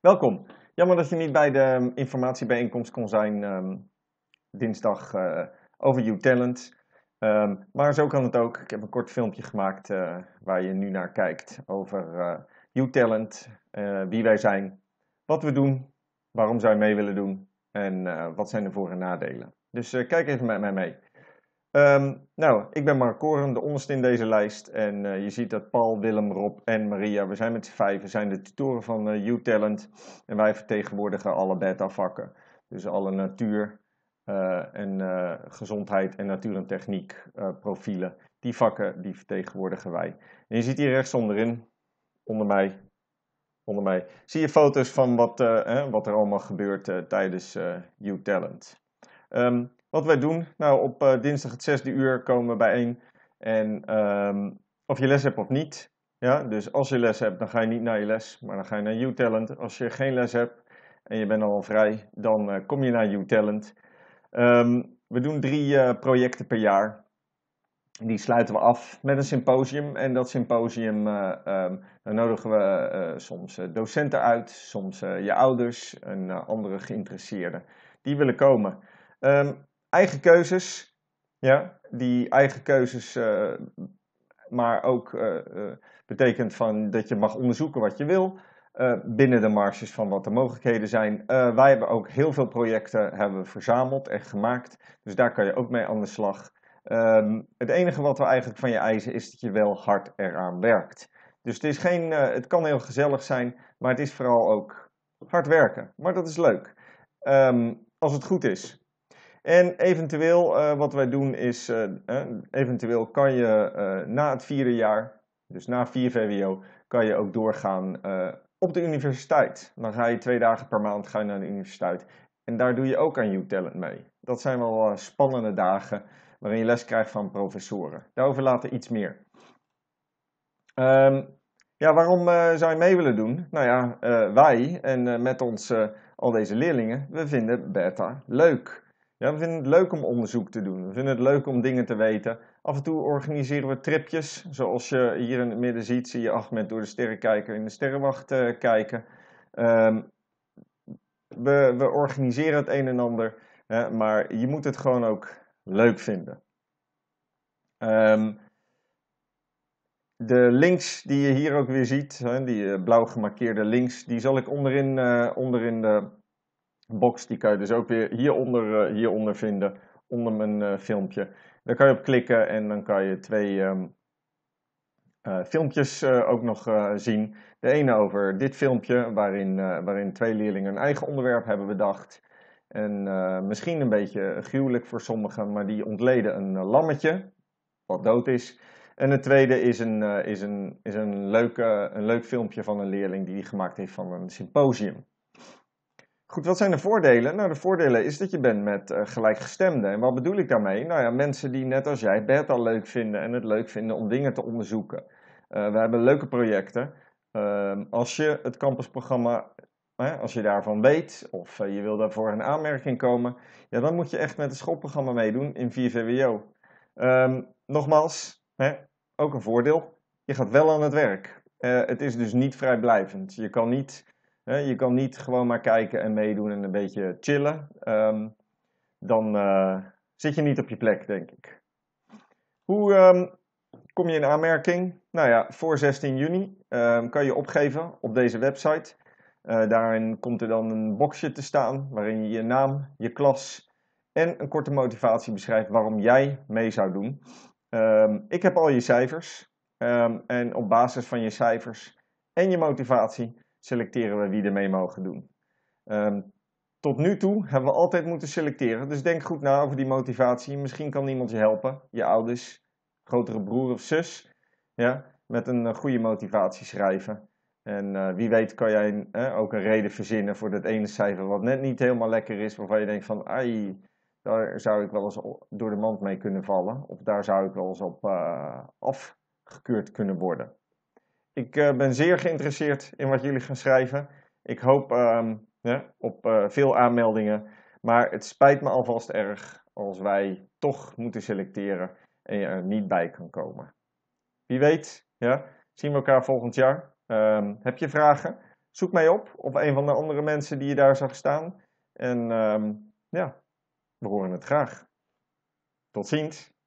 Welkom. Jammer dat je niet bij de ehm, informatiebijeenkomst kon zijn ehm, dinsdag eh, over You Talent. Ehm, maar zo kan het ook. Ik heb een kort filmpje gemaakt eh, waar je nu naar kijkt over uh, You Talent, wie wij zijn, wat we doen, waarom zij mee willen doen en wat zijn de voor- en nadelen. Dus kijk even met mij mee. Ehm, nou, ik ben Mark Koren, de onderste in deze lijst. En eh, je ziet dat Paul, Willem, Rob en Maria, we zijn met z'n vijf, we zijn de tutoren van eh, U-Talent. En wij vertegenwoordigen alle beta-vakken. Dus alle natuur eh, en gezondheid en natuur en techniek profielen. Die vakken, die vertegenwoordigen wij. En je ziet hier rechts onderin, onder mij, onder mij zie je foto's van wat, wat er allemaal gebeurt tijdens U-Talent. Ehm, wat wij doen, nou op eh, dinsdag het zesde uur komen we bijeen. En ehm, of je les hebt of niet. Ja, dus als je les hebt, dan ga je niet naar je les, maar dan ga je naar U-Talent. Als je geen les hebt en je bent al vrij, dan eh, kom je naar U-Talent. Ehm, we doen drie eh, projecten per jaar. Die sluiten we af met een symposium. En dat symposium, uh, dan nodigen we soms docenten uit, soms je ouders en andere geïnteresseerden. Die willen komen. Ehm, eigen keuzes, ja, die eigen keuzes, eh, maar ook eh, eh, betekent van dat je mag onderzoeken wat je wil. binnen de marges van wat de mogelijkheden zijn. wij hebben ook heel veel projecten hebben verzameld en gemaakt. Dus daar kan je ook mee aan de slag. Ehm, het enige wat we eigenlijk van je eisen is dat je wel hard eraan werkt. Dus het, is geen, het kan heel gezellig zijn, maar het is vooral ook hard werken. Maar dat is leuk. Ehm, als het goed is. En eventueel, eh, wat wij doen is, eh, eh, eventueel kan je na het vierde jaar, dus na 4 VWO, kan je ook doorgaan op de universiteit. Dan ga je twee dagen per maand ga je naar de universiteit. En daar doe je ook aan U-Talent mee. Dat zijn wel spannende dagen waarin je les krijgt van professoren. Daarover later iets meer. Ehm, ja, waarom zou je mee willen doen? Nou ja, wij en met ons al deze leerlingen, we vinden beta leuk we vinden het leuk om onderzoek te doen. We vinden het leuk om dingen te weten. Af en toe organiseren we tripjes. Zoals je hier in het midden ziet, zie je Ahmed door de sterrenkijker in de sterrenwacht eh, kijken. Ehm, we, we, organiseren het een en ander. Hè, maar je moet het gewoon ook leuk vinden. Ehm, de links die je hier ook weer ziet, hè, die eh, blauw gemarkeerde links, die zal ik onderin, eh, onderin de box. Die kan je dus ook weer hieronder, eh, hieronder vinden, onder mijn eh, filmpje. Daar kan je op klikken en dan kan je twee ehm, eh, filmpjes ook nog zien. De ene over dit filmpje, waarin, waarin twee leerlingen een eigen onderwerp hebben bedacht. En misschien een beetje gruwelijk voor sommigen, maar die ontleden een lammetje, wat dood is. En het tweede is een, is een, is een, leuke, een leuk filmpje van een leerling die die gemaakt heeft van een symposium. Goed, wat zijn de voordelen? Nou, de voordelen is dat je bent met eh, gelijkgestemden. En wat bedoel ik daarmee? Nou ja, mensen die net als jij Bert al leuk vinden en het leuk vinden om dingen te onderzoeken. Eh, we hebben leuke projecten. Ehm, als je het campusprogramma, als je daarvan weet of eh, je wil daarvoor een aanmerking komen, ja, dan moet je echt met het schoolprogramma meedoen in 4VWO. Ehm, nogmaals, hè, ook een voordeel. Je gaat wel aan het werk. het is dus niet vrijblijvend. Je kan niet je kan niet gewoon maar kijken en meedoen en een beetje chillen. Ehm, dan eh, zit je niet op je plek, denk ik. Hoe ehm, kom je in aanmerking? Nou ja, voor 16 juni ehm, kan je opgeven op deze website. Eh, daarin komt er dan een boxje te staan waarin je je naam, je klas en een korte motivatie beschrijft waarom jij mee zou doen. ik heb al je cijfers en op basis van je cijfers en je motivatie selecteren we wie er mee mogen doen. Ehm, tot nu toe hebben we altijd moeten selecteren. Dus denk goed na over die motivatie. Misschien kan iemand je helpen, je ouders, grotere broer of zus. Ja, met een eh, goede motivatie schrijven. En eh, wie weet kan jij ook een reden verzinnen voor dat ene cijfer wat net niet helemaal lekker is, waarvan je denkt van, ai, daar zou ik wel eens door de mand mee kunnen vallen. Of daar zou ik wel eens op eh, afgekeurd kunnen worden. Ik eh, ben zeer geïnteresseerd in wat jullie gaan schrijven. Ik hoop ehm, op eh, veel aanmeldingen. Maar het spijt me alvast erg als wij toch moeten selecteren en je er niet bij kan komen. Wie weet, ja, zien we elkaar volgend jaar. Ehm, heb je vragen? Zoek mij op of een van de andere mensen die je daar zag staan. En ehm, ja, we horen het graag. Tot ziens.